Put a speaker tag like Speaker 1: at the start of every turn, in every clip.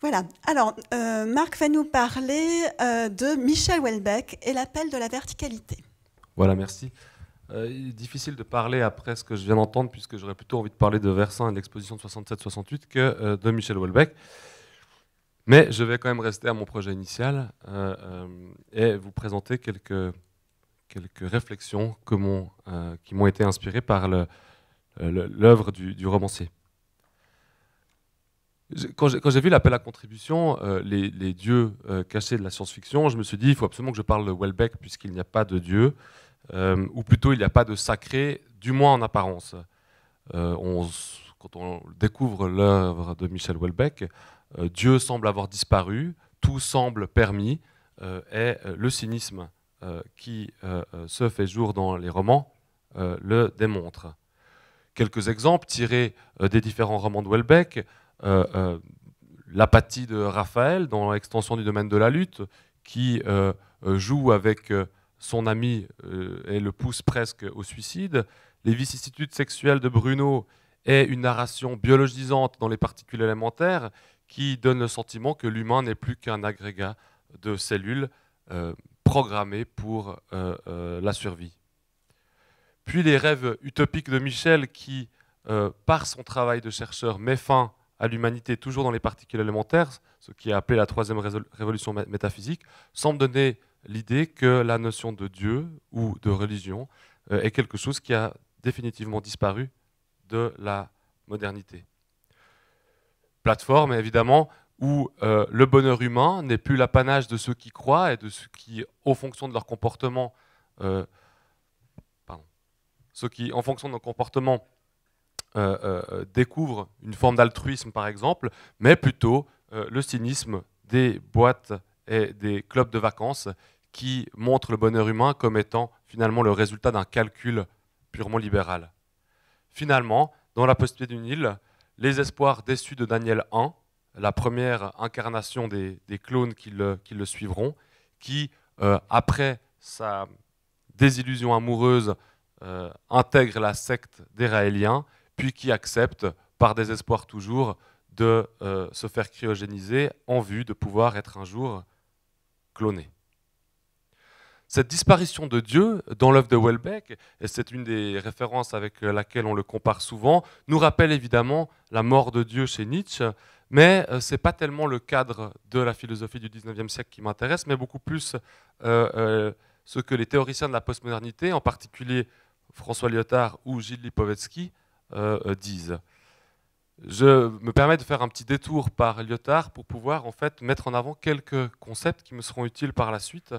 Speaker 1: Voilà. Alors, euh, Marc va nous parler euh, de Michel Houellebecq et l'appel de la verticalité. Voilà, merci. Euh, difficile de parler après ce que je viens d'entendre, puisque j'aurais plutôt envie de parler de Versailles et de l'exposition de 67-68 que de Michel Houellebecq. Mais je vais quand même rester à mon projet initial et vous présenter quelques, quelques réflexions qui m'ont été inspirées par l'œuvre du romancier quand j'ai vu l'appel à contribution, euh, les, dieux euh, cachés de la science-fiction, je me suis dit, il faut absolument que je parle de Welbeck puisqu'il n'y a pas de dieu, euh, ou plutôt il n'y a pas de sacré, du moins en apparence. quand on découvre l'œuvre de Michel Welbeck, Dieu semble avoir disparu, tout semble permis, et le cynisme qui se fait jour dans les romans le démontre. Quelques exemples tirés des différents romans de Welbeck. Euh, euh, l'apathie de Raphaël dans l'extension du domaine de la lutte, qui euh, joue avec son ami et le pousse presque au suicide. Les vicissitudes sexuelles de Bruno et une narration biologisante dans les particules élémentaires qui donne le sentiment que l'humain n'est plus qu'un agrégat de cellules programmées pour la survie. Puis les rêves utopiques de Michel qui, par son travail de chercheur, met fin à l'humanité, toujours dans les particules élémentaires, ce qui est appelé la troisième révolution métaphysique, semble donner l'idée que la notion de Dieu ou de religion euh, est quelque chose qui a définitivement disparu de la modernité. Plateforme, évidemment, où euh, le bonheur humain n'est plus l'apanage de ceux qui croient et de ceux qui, en fonction de leur comportement, euh, pardon, ceux qui, en fonction de leur comportement, euh, euh, euh, découvre une forme d'altruisme, par exemple, mais plutôt le cynisme des boîtes et des clubs de vacances qui montrent le bonheur humain comme étant finalement le résultat d'un calcul purement libéral. Finalement, dans La postérité d'une île, les espoirs déçus de Daniel 1, la première incarnation des, clones qui le, suivront, qui, après sa désillusion amoureuse, intègre la secte des Raéliens puis qui accepte, par désespoir toujours, de euh, se faire cryogéniser en vue de pouvoir être un jour cloné. Cette disparition de Dieu dans l'œuvre de Welbeck, et c'est une des références avec laquelle on le compare souvent, nous rappelle évidemment la mort de Dieu chez Nietzsche, mais euh, ce n'est pas tellement le cadre de la philosophie du 19e siècle qui m'intéresse, mais beaucoup plus euh, ce que les théoriciens de la postmodernité, en particulier François Lyotard ou Gilles Lipovetsky, euh, euh, disent. Je me permets de faire un petit détour par Lyotard pour pouvoir en fait mettre en avant quelques concepts qui me seront utiles par la suite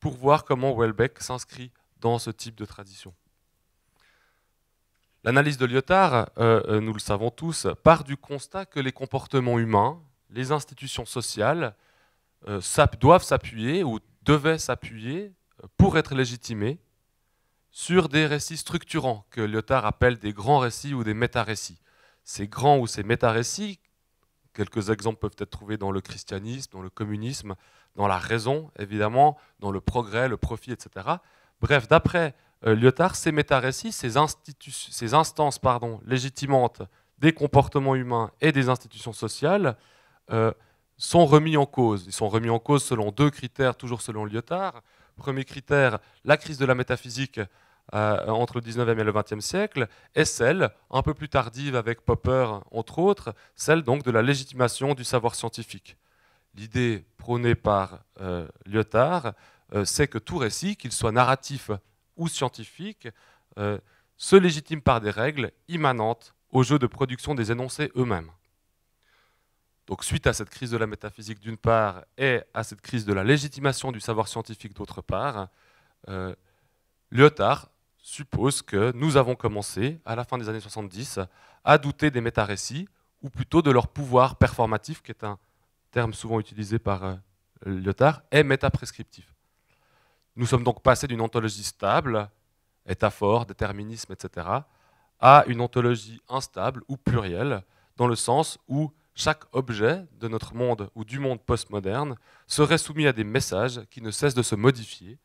Speaker 1: pour voir comment Welbeck s'inscrit dans ce type de tradition. L'analyse de Lyotard, euh, nous le savons tous, part du constat que les comportements humains, les institutions sociales, doivent s'appuyer ou devaient s'appuyer pour être légitimés sur des récits structurants que Lyotard appelle des grands récits ou des méta-récits. Ces grands ou ces méta-récits, quelques exemples peuvent être trouvés dans le christianisme, dans le communisme, dans la raison, évidemment, dans le progrès, le profit, etc. Bref, d'après euh, Lyotard, ces métarécits, ces, ces instances légitimantes des comportements humains et des institutions sociales, euh, sont remis en cause. Ils sont remis en cause selon deux critères, toujours selon Lyotard. Premier critère, la crise de la métaphysique euh, entre le 19e et le 20e siècle, et celle, un peu plus tardive avec Popper entre autres, celle donc de la légitimation du savoir scientifique. L'idée prônée par euh, Lyotard, euh, c'est que tout récit, qu'il soit narratif ou scientifique, se légitime par des règles immanentes au jeu de production des énoncés eux-mêmes. Donc suite à cette crise de la métaphysique d'une part et à cette crise de la légitimation du savoir scientifique d'autre part, euh, Lyotard suppose que nous avons commencé, à la fin des années 70, à douter des métarécits, ou plutôt de leur pouvoir performatif, qui est un terme souvent utilisé par euh, Lyotard, est métaprescriptif. Nous sommes donc passés d'une ontologie stable, étaphore, déterminisme, etc., à une ontologie instable ou plurielle, dans le sens où chaque objet de notre monde ou du monde postmoderne serait soumis à des messages qui ne cessent de se modifier.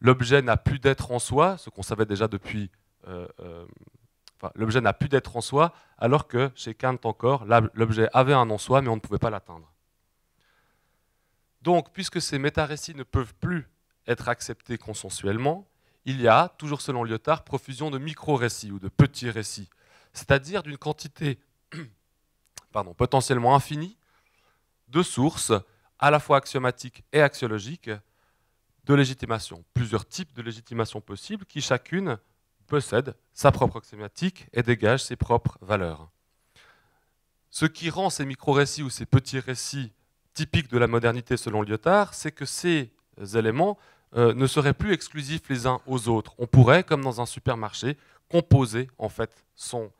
Speaker 1: L'objet n'a plus d'être en soi, ce qu'on savait déjà depuis... Euh, euh, l'objet n'a plus d'être en soi, alors que chez Kant encore, l'objet avait un en soi, mais on ne pouvait pas l'atteindre. Donc, puisque ces métarécits ne peuvent plus être acceptés consensuellement, il y a, toujours selon Lyotard, profusion de micro-récits ou de petits récits, c'est-à-dire d'une quantité potentiellement infini de sources, à la fois axiomatiques et axiologiques, de légitimation. Plusieurs types de légitimation possibles qui chacune possède sa propre axiomatique et dégage ses propres valeurs. Ce qui rend ces micro-récits ou ces petits récits typiques de la modernité selon Lyotard, c'est que ces éléments euh, ne seraient plus exclusifs les uns aux autres. On pourrait, comme dans un supermarché, composer en fait son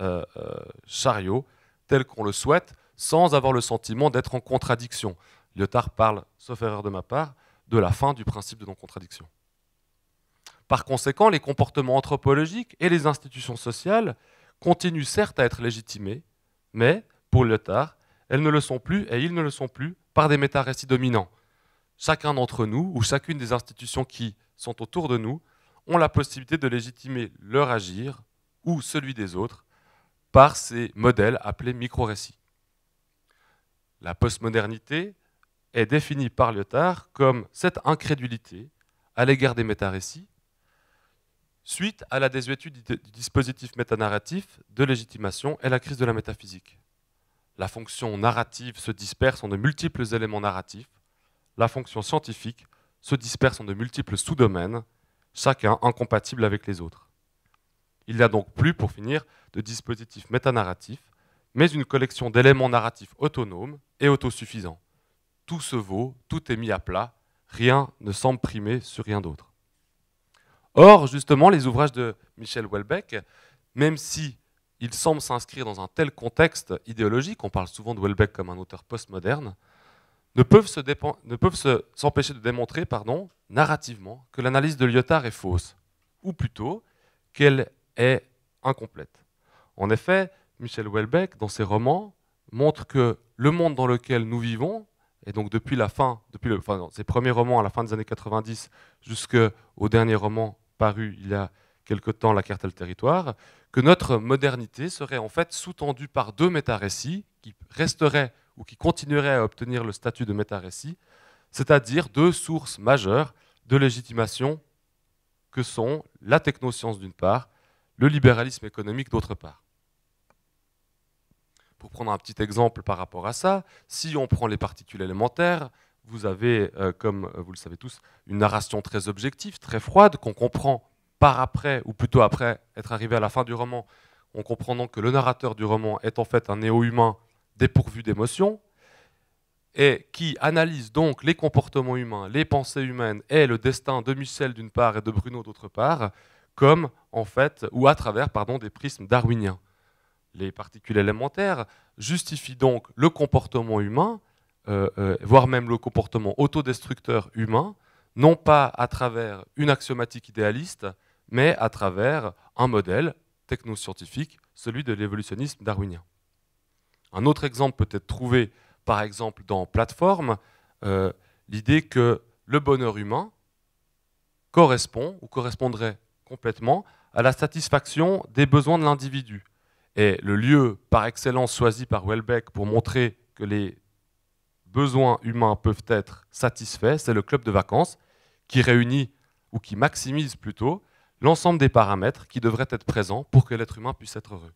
Speaker 1: euh, euh, chariot tel qu'on le souhaite, sans avoir le sentiment d'être en contradiction. Lyotard parle, sauf erreur de ma part, de la fin du principe de non-contradiction. Par conséquent, les comportements anthropologiques et les institutions sociales continuent certes à être légitimés, mais, pour Lyotard, elles ne le sont plus et ils ne le sont plus par des métarécits dominants. Chacun d'entre nous, ou chacune des institutions qui sont autour de nous, ont la possibilité de légitimer leur agir ou celui des autres par ces modèles appelés micro-récits. La postmodernité est définie par Lyotard comme cette incrédulité à l'égard des métarécits suite à la désuétude du dispositif métanarratif de légitimation et la crise de la métaphysique. La fonction narrative se disperse en de multiples éléments narratifs, la fonction scientifique se disperse en de multiples sous-domaines, chacun incompatible avec les autres. Il n'y a donc plus, pour finir, de dispositif métanarratif, mais une collection d'éléments narratifs autonomes et autosuffisants. Tout se vaut, tout est mis à plat, rien ne semble primer sur rien d'autre. Or, justement, les ouvrages de Michel Houellebecq, même si semblent s'inscrire dans un tel contexte idéologique, on parle souvent de Houellebecq comme un auteur postmoderne, ne peuvent s'empêcher de démontrer, pardon, narrativement, que l'analyse de Lyotard est fausse, ou plutôt qu'elle est incomplète. En effet, Michel Houellebecq, dans ses romans, montre que le monde dans lequel nous vivons, et donc depuis la fin, depuis ses premiers romans à la fin des années 90 jusqu'au dernier roman paru il y a quelque temps, La carte et le territoire, que notre modernité serait en fait sous-tendue par deux métarécits qui resteraient ou qui continueraient à obtenir le statut de métarécit, c'est-à-dire deux sources majeures de légitimation que sont la technoscience d'une part le libéralisme économique d'autre part. Pour prendre un petit exemple par rapport à ça, si on prend les particules élémentaires, vous avez, euh, comme euh, vous le savez tous, une narration très objective, très froide, qu'on comprend par après, ou plutôt après être arrivé à la fin du roman, on comprend donc que le narrateur du roman est en fait un néo-humain dépourvu d'émotions, et qui analyse donc les comportements humains, les pensées humaines et le destin de Michel d'une part et de Bruno d'autre part, comme en fait, ou à travers pardon, des prismes darwiniens. Les particules élémentaires justifient donc le comportement humain, euh, euh, voire même le comportement autodestructeur humain, non pas à travers une axiomatique idéaliste, mais à travers un modèle technoscientifique, celui de l'évolutionnisme darwinien. Un autre exemple peut être trouvé, par exemple, dans Plateforme, euh, l'idée que le bonheur humain correspond ou correspondrait complètement à la satisfaction des besoins de l'individu. Et le lieu par excellence choisi par Welbeck pour montrer que les besoins humains peuvent être satisfaits, c'est le club de vacances qui réunit ou qui maximise plutôt l'ensemble des paramètres qui devraient être présents pour que l'être humain puisse être heureux.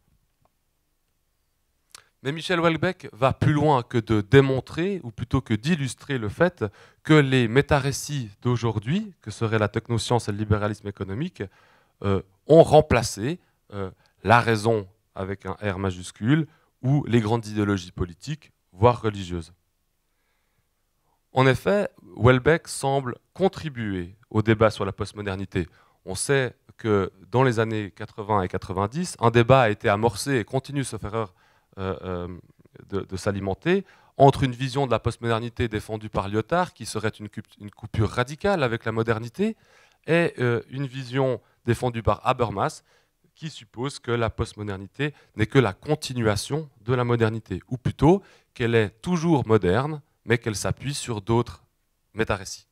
Speaker 1: Mais Michel Welbeck va plus loin que de démontrer, ou plutôt que d'illustrer le fait que les métarécits d'aujourd'hui, que seraient la technoscience et le libéralisme économique, euh, ont remplacé euh, la raison avec un R majuscule ou les grandes idéologies politiques, voire religieuses. En effet, Welbeck semble contribuer au débat sur la postmodernité. On sait que dans les années 80 et 90, un débat a été amorcé et continue, sauf erreur, euh, euh, de, s'alimenter entre une vision de la postmodernité défendue par Lyotard, qui serait une, coupure radicale avec la modernité, et euh, une vision défendue par Habermas, qui suppose que la postmodernité n'est que la continuation de la modernité, ou plutôt qu'elle est toujours moderne, mais qu'elle s'appuie sur d'autres métarécits.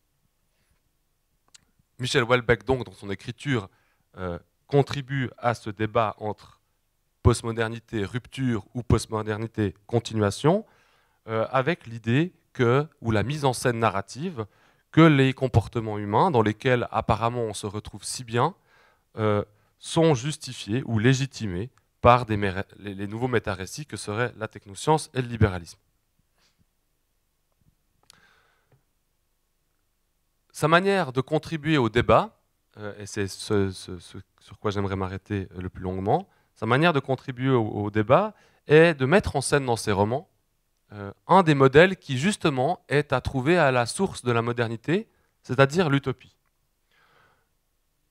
Speaker 1: Michel Houellebecq, donc, dans son écriture, contribue à ce débat entre postmodernité, rupture ou postmodernité, continuation, euh, avec l'idée que, ou la mise en scène narrative, que les comportements humains, dans lesquels apparemment on se retrouve si bien, euh, sont justifiés ou légitimés par les, nouveaux métarécits que seraient la technoscience et le libéralisme. Sa manière de contribuer au débat, euh, et c'est ce, sur quoi j'aimerais m'arrêter le plus longuement, sa manière de contribuer au, débat est de mettre en scène dans ses romans euh, un des modèles qui justement est à trouver à la source de la modernité, c'est-à-dire l'utopie.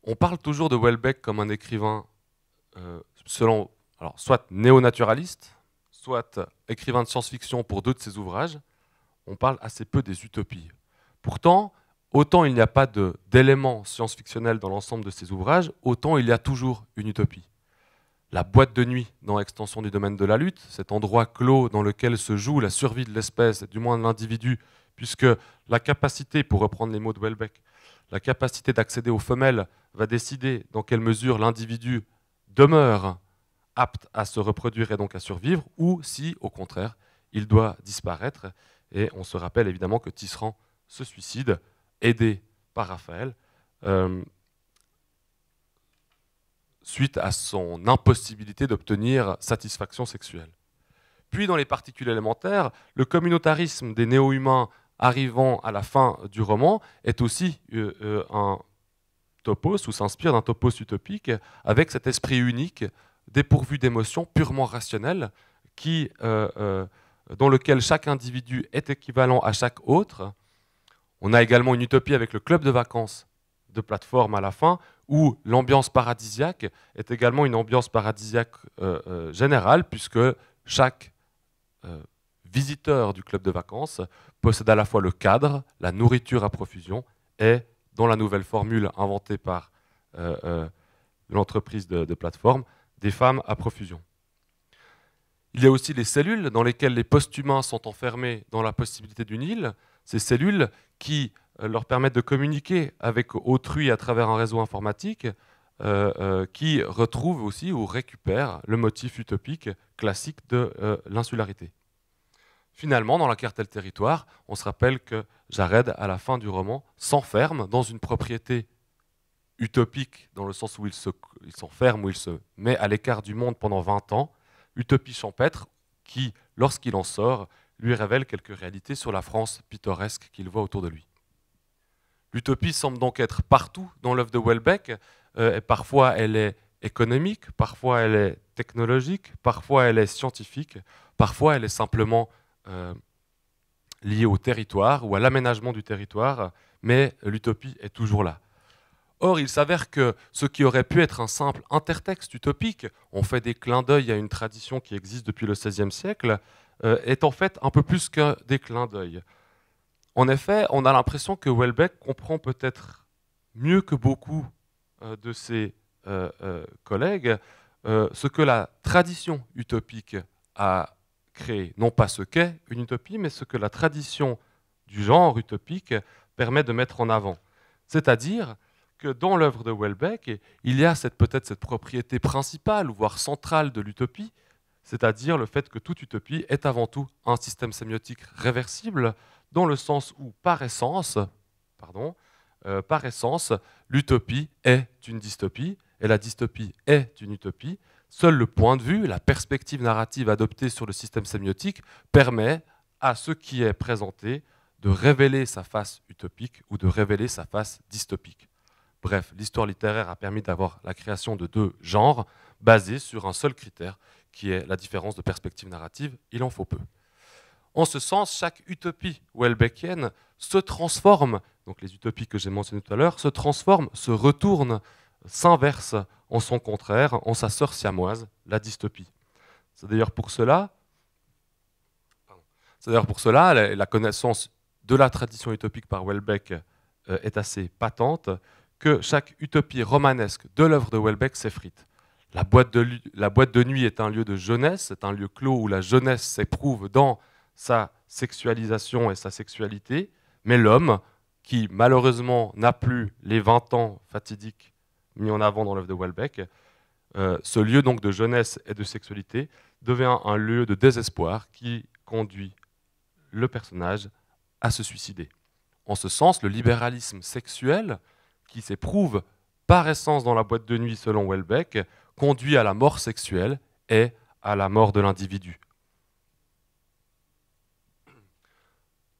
Speaker 1: On parle toujours de Welbeck comme un écrivain, euh, selon, alors, soit néo-naturaliste, soit écrivain de science-fiction pour deux de ses ouvrages. On parle assez peu des utopies. Pourtant, autant il n'y a pas d'éléments science-fictionnels dans l'ensemble de ses ouvrages, autant il y a toujours une utopie la boîte de nuit dans l'extension du domaine de la lutte, cet endroit clos dans lequel se joue la survie de l'espèce, du moins de l'individu, puisque la capacité, pour reprendre les mots de Welbeck, la capacité d'accéder aux femelles va décider dans quelle mesure l'individu demeure apte à se reproduire et donc à survivre, ou si, au contraire, il doit disparaître. Et on se rappelle évidemment que Tisserand se suicide, aidé par Raphaël. Euh, suite à son impossibilité d'obtenir satisfaction sexuelle. Puis dans les particules élémentaires, le communautarisme des néo-humains arrivant à la fin du roman est aussi euh, euh, un topos ou s'inspire d'un topos utopique avec cet esprit unique, dépourvu d'émotions, purement rationnelles euh, dans lequel chaque individu est équivalent à chaque autre. On a également une utopie avec le club de vacances de plateforme à la fin, où l'ambiance paradisiaque est également une ambiance paradisiaque euh, euh, générale, puisque chaque euh, visiteur du club de vacances possède à la fois le cadre, la nourriture à profusion, et, dans la nouvelle formule inventée par l'entreprise de, de plateforme, des femmes à profusion. Il y a aussi les cellules dans lesquelles les post-humains sont enfermés dans la possibilité d'une île, ces cellules qui euh, leur permettre de communiquer avec autrui à travers un réseau informatique euh, euh, qui retrouve aussi ou récupère le motif utopique classique de l'insularité. Finalement, dans la carte et territoire, on se rappelle que Jared, à la fin du roman, s'enferme dans une propriété utopique, dans le sens où il s'enferme, se, où il se met à l'écart du monde pendant 20 ans, utopie champêtre, qui, lorsqu'il en sort, lui révèle quelques réalités sur la France pittoresque qu'il voit autour de lui. L'utopie semble donc être partout dans l'œuvre de Welbeck, euh, et parfois elle est économique, parfois elle est technologique, parfois elle est scientifique, parfois elle est simplement euh, liée au territoire ou à l'aménagement du territoire, mais l'utopie est toujours là. Or, il s'avère que ce qui aurait pu être un simple intertexte utopique, on fait des clins d'œil à une tradition qui existe depuis le XVIe siècle, euh, est en fait un peu plus que des clins d'œil. En effet, on a l'impression que Welbeck comprend peut-être mieux que beaucoup euh, de ses euh, euh, collègues ce que la tradition utopique a créé. Non pas ce qu'est une utopie, mais ce que la tradition du genre utopique permet de mettre en avant. C'est-à-dire que dans l'œuvre de Welbeck, il y a peut-être cette propriété principale, voire centrale de l'utopie, c'est-à-dire le fait que toute utopie est avant tout un système sémiotique réversible dans le sens où, par essence, pardon, euh, par essence, l'utopie est une dystopie, et la dystopie est une utopie. Seul le point de vue, la perspective narrative adoptée sur le système sémiotique permet à ce qui est présenté de révéler sa face utopique ou de révéler sa face dystopique. Bref, l'histoire littéraire a permis d'avoir la création de deux genres basés sur un seul critère, qui est la différence de perspective narrative. Il en faut peu. En ce sens, chaque utopie Welbeckienne se transforme, donc les utopies que j'ai mentionnées tout à l'heure, se transforme, se retourne, s'inverse en son contraire, en sa sœur siamoise, la dystopie. C'est d'ailleurs pour cela, c'est d'ailleurs pour cela, la, connaissance de la tradition utopique par Welbeck euh, est assez patente, que chaque utopie romanesque de l'œuvre de Welbeck s'effrite. La boîte, de, la boîte de nuit est un lieu de jeunesse, c'est un lieu clos où la jeunesse s'éprouve dans sa sexualisation et sa sexualité, mais l'homme, qui malheureusement n'a plus les 20 ans fatidiques mis en avant dans l'œuvre de Welbeck, euh, ce lieu donc de jeunesse et de sexualité devient un lieu de désespoir qui conduit le personnage à se suicider. En ce sens, le libéralisme sexuel, qui s'éprouve par essence dans la boîte de nuit selon Welbeck, conduit à la mort sexuelle et à la mort de l'individu.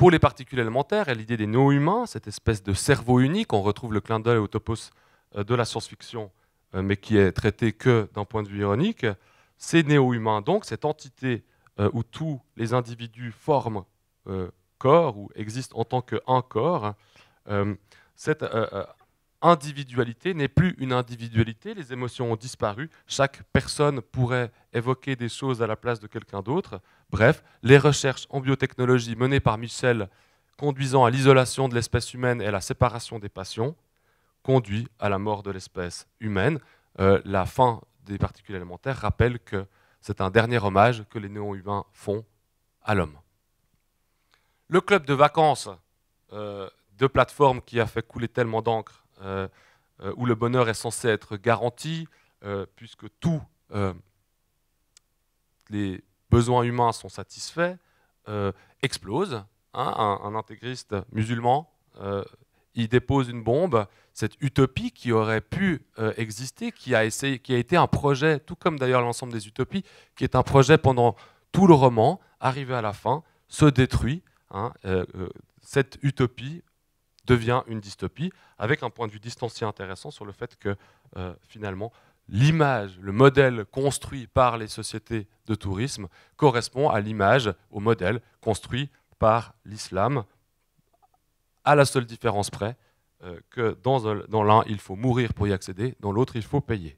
Speaker 1: Pour les particules élémentaires, l'idée des néo humains cette espèce de cerveau unique, on retrouve le clin d'œil au topos euh, de la science-fiction, euh, mais qui est traité que d'un point de vue ironique, ces néo-humains, donc cette entité euh, où tous les individus forment corps ou existent en tant qu'un corps, cette individualité n'est plus une individualité, les émotions ont disparu, chaque personne pourrait évoquer des choses à la place de quelqu'un d'autre. Bref, les recherches en biotechnologie menées par Michel conduisant à l'isolation de l'espèce humaine et à la séparation des passions conduit à la mort de l'espèce humaine. Euh, la fin des particules élémentaires rappelle que c'est un dernier hommage que les néons humains font à l'homme. Le club de vacances euh, de plateforme qui a fait couler tellement d'encre euh, euh, où le bonheur est censé être garanti, euh, puisque tous les besoins humains sont satisfaits, explose. Hein, un, intégriste musulman, il dépose une bombe, cette utopie qui aurait pu exister, qui a, essayé, a été un projet, tout comme d'ailleurs l'ensemble des utopies, qui est un projet pendant tout le roman, arrivé à la fin, se détruit. Hein, cette utopie devient une dystopie, avec un point de vue distancié intéressant sur le fait que euh, finalement l'image, le modèle construit par les sociétés de tourisme correspond à l'image, au modèle construit par l'islam, à la seule différence près euh, que dans, dans l'un, il faut mourir pour y accéder, dans l'autre, il faut payer.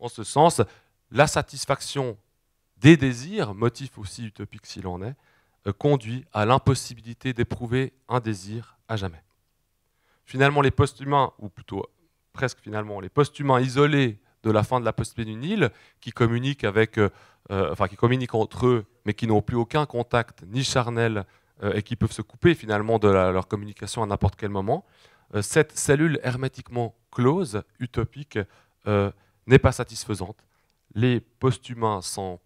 Speaker 1: En ce sens, la satisfaction des désirs, motif aussi utopique s'il en est, euh, conduit à l'impossibilité d'éprouver un désir à jamais. Finalement, les post-humains, ou plutôt presque finalement, les post-humains isolés de la fin de la post du Nil, qui communiquent, avec, euh, euh, qui communiquent entre eux, mais qui n'ont plus aucun contact, ni charnel, et qui peuvent se couper finalement de leur communication à n'importe quel moment, cette cellule hermétiquement close, utopique, n'est pas satisfaisante. Les post-humains sont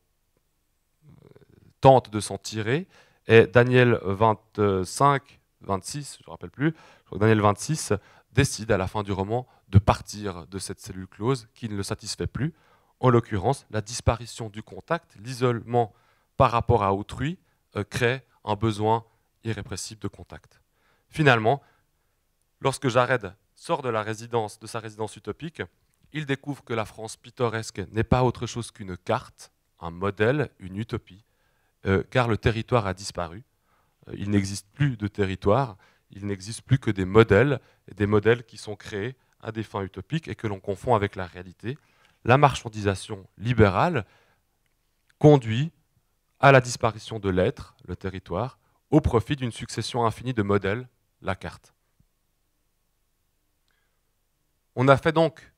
Speaker 1: tente de s'en tirer. Et Daniel 25, 26, je ne rappelle plus, Daniel 26 décide à la fin du roman de partir de cette cellule close qui ne le satisfait plus. En l'occurrence, la disparition du contact, l'isolement par rapport à autrui, euh, crée un besoin irrépressible de contact. Finalement, lorsque Jared sort de, la résidence, de sa résidence utopique, il découvre que la France pittoresque n'est pas autre chose qu'une carte, un modèle, une utopie, euh, car le territoire a disparu. Euh, il n'existe plus de territoire, il n'existe plus que des modèles, des modèles qui sont créés à des fins utopiques et que l'on confond avec la réalité. La marchandisation libérale conduit à la disparition de l'être, le territoire, au profit d'une succession infinie de modèles, la carte. On a fait donc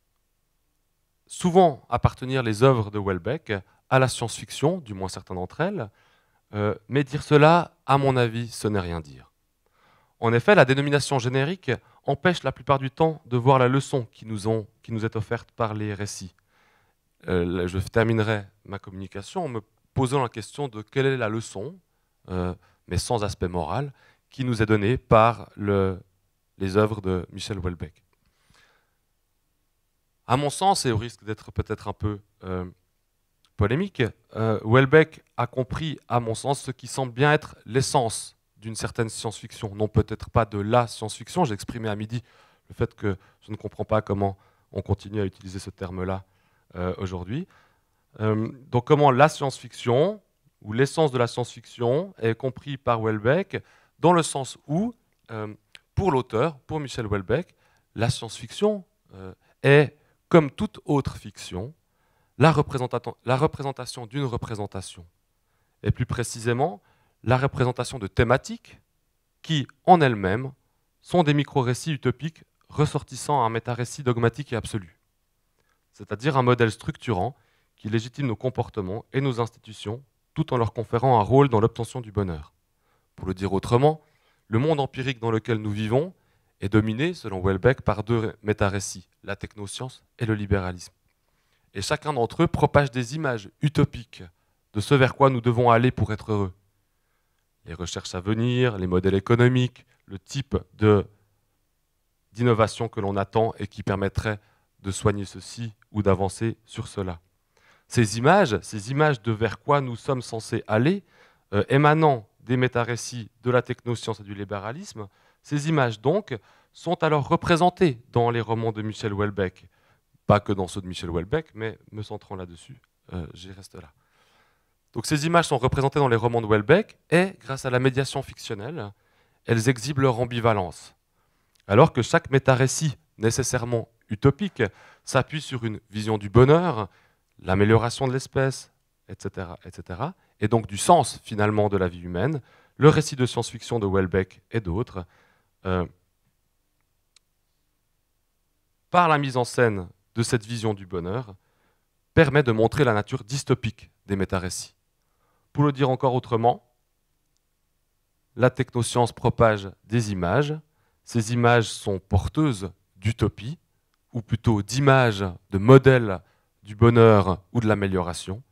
Speaker 1: souvent appartenir les œuvres de Welbeck à la science-fiction, du moins certaines d'entre elles, euh, mais dire cela, à mon avis, ce n'est rien dire. En effet, la dénomination générique empêche la plupart du temps de voir la leçon qui nous, est offerte par les récits. Euh, je terminerai ma communication en me posant la question de quelle est la leçon, euh, mais sans aspect moral, qui nous est donnée par les œuvres de Michel Houellebecq. À mon sens, et au risque d'être peut-être un peu polémique, euh, Welbeck a compris, à mon sens, ce qui semble bien être l'essence d'une certaine science-fiction. Non, peut-être pas de la science-fiction. J'ai exprimé à midi le fait que je ne comprends pas comment on continue à utiliser ce terme-là euh, aujourd'hui. Euh, donc, comment la science-fiction ou l'essence de la science-fiction est compris par Welbeck, dans le sens où, pour l'auteur, pour Michel Welbeck, la science-fiction est, comme toute autre fiction, la, représentation d'une représentation, et plus précisément la représentation de thématiques qui, en elles-mêmes, sont des micro-récits utopiques ressortissant à un métarécit dogmatique et absolu, c'est-à-dire un modèle structurant qui légitime nos comportements et nos institutions tout en leur conférant un rôle dans l'obtention du bonheur. Pour le dire autrement, le monde empirique dans lequel nous vivons est dominé, selon Welbeck, par deux méta-récits, la technoscience et le libéralisme et chacun d'entre eux propage des images utopiques de ce vers quoi nous devons aller pour être heureux. Les recherches à venir, les modèles économiques, le type d'innovation que l'on attend et qui permettrait de soigner ceci ou d'avancer sur cela. Ces images, ces images de vers quoi nous sommes censés aller, euh, émanant des métarécits de la technoscience et du libéralisme, ces images donc sont alors représentées dans les romans de Michel Houellebecq, pas que dans ceux de Michel Welbeck, mais me centrant là-dessus, euh, j'y reste là. Donc ces images sont représentées dans les romans de Welbeck et, grâce à la médiation fictionnelle, elles exhibent leur ambivalence. Alors que chaque métarécit, nécessairement utopique, s'appuie sur une vision du bonheur, l'amélioration de l'espèce, etc., etc., et donc du sens finalement de la vie humaine, le récit de science-fiction de Welbeck et d'autres, euh, par la mise en scène de cette vision du bonheur permet de montrer la nature dystopique des métarécits. Pour le dire encore autrement, la technoscience propage des images. Ces images sont porteuses d'utopie, ou plutôt d'images, de modèles du bonheur ou de l'amélioration.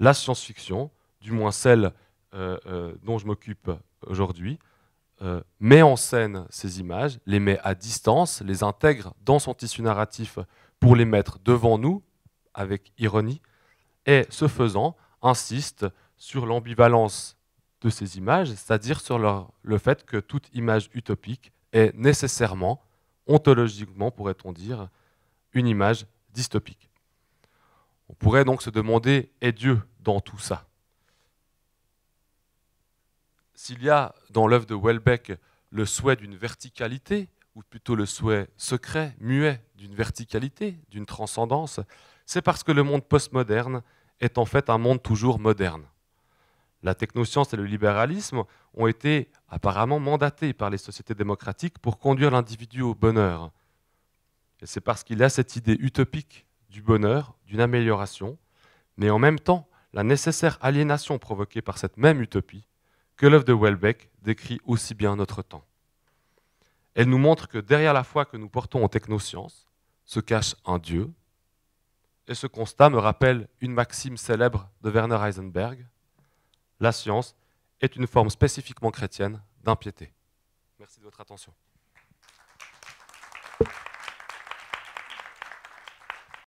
Speaker 1: La science-fiction, du moins celle euh, euh, dont je m'occupe aujourd'hui, euh, met en scène ces images, les met à distance, les intègre dans son tissu narratif pour les mettre devant nous, avec ironie, et ce faisant, insiste sur l'ambivalence de ces images, c'est-à-dire sur le fait que toute image utopique est nécessairement, ontologiquement pourrait-on dire, une image dystopique. On pourrait donc se demander, est Dieu dans tout ça S'il y a dans l'œuvre de Welbeck le souhait d'une verticalité, ou plutôt le souhait secret, muet, d'une verticalité, d'une transcendance, c'est parce que le monde postmoderne est en fait un monde toujours moderne. La technoscience et le libéralisme ont été apparemment mandatés par les sociétés démocratiques pour conduire l'individu au bonheur. Et c'est parce qu'il a cette idée utopique du bonheur, d'une amélioration, mais en même temps la nécessaire aliénation provoquée par cette même utopie que l'œuvre de Welbeck décrit aussi bien notre temps. Elle nous montre que derrière la foi que nous portons en technosciences se cache un Dieu. Et ce constat me rappelle une maxime célèbre de Werner Heisenberg. La science est une forme spécifiquement chrétienne d'impiété. Merci de votre attention.